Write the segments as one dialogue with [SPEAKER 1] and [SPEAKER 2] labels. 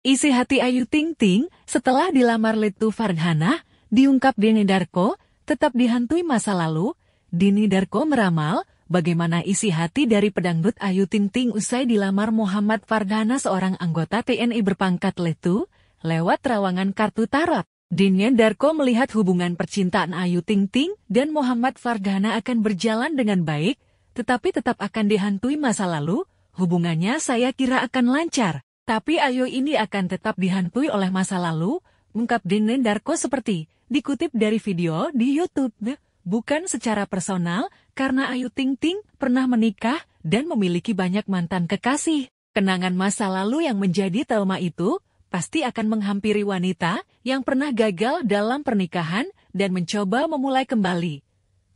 [SPEAKER 1] Isi hati Ayu Ting Ting setelah dilamar Letu Farhana diungkap Dini Darko, tetap dihantui masa lalu. Dini Darko meramal bagaimana isi hati dari pedangdut Ayu Ting Ting usai dilamar Muhammad Farhana seorang anggota TNI berpangkat Letu lewat terawangan kartu tarot. Dini Darko melihat hubungan percintaan Ayu Ting Ting dan Muhammad Farhana akan berjalan dengan baik, tetapi tetap akan dihantui masa lalu, hubungannya saya kira akan lancar. Tapi Ayo ini akan tetap dihantui oleh masa lalu, ungkap Denen Darko seperti dikutip dari video di YouTube. Nah, bukan secara personal, karena Ayu Ting Ting pernah menikah dan memiliki banyak mantan kekasih. Kenangan masa lalu yang menjadi trauma itu pasti akan menghampiri wanita yang pernah gagal dalam pernikahan dan mencoba memulai kembali.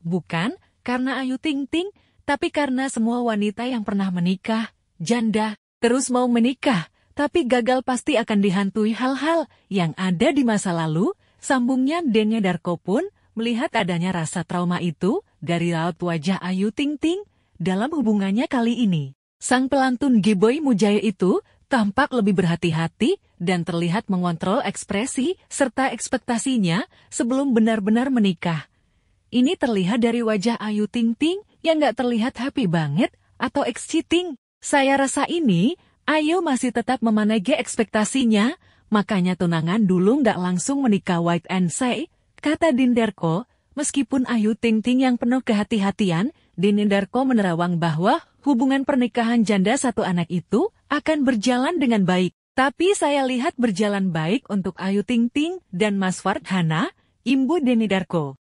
[SPEAKER 1] Bukan karena Ayu Ting Ting, tapi karena semua wanita yang pernah menikah, janda, terus mau menikah, tapi gagal pasti akan dihantui hal-hal yang ada di masa lalu, sambungnya Denya Darko pun melihat adanya rasa trauma itu dari laut wajah Ayu Ting Ting dalam hubungannya kali ini. Sang pelantun Giboy Mujaya itu tampak lebih berhati-hati dan terlihat mengontrol ekspresi serta ekspektasinya sebelum benar-benar menikah. Ini terlihat dari wajah Ayu Ting Ting yang gak terlihat happy banget atau exciting. Saya rasa ini Ayo masih tetap memanage ekspektasinya, makanya tunangan dulu nggak langsung menikah White and Say, kata Dinderko, meskipun Ayu Ting Ting yang penuh kehati-hatian, Dinderko menerawang bahwa hubungan pernikahan janda satu anak itu akan berjalan dengan baik. Tapi saya lihat berjalan baik untuk Ayu Ting Ting dan Mas Farhana, imbu Denidarko.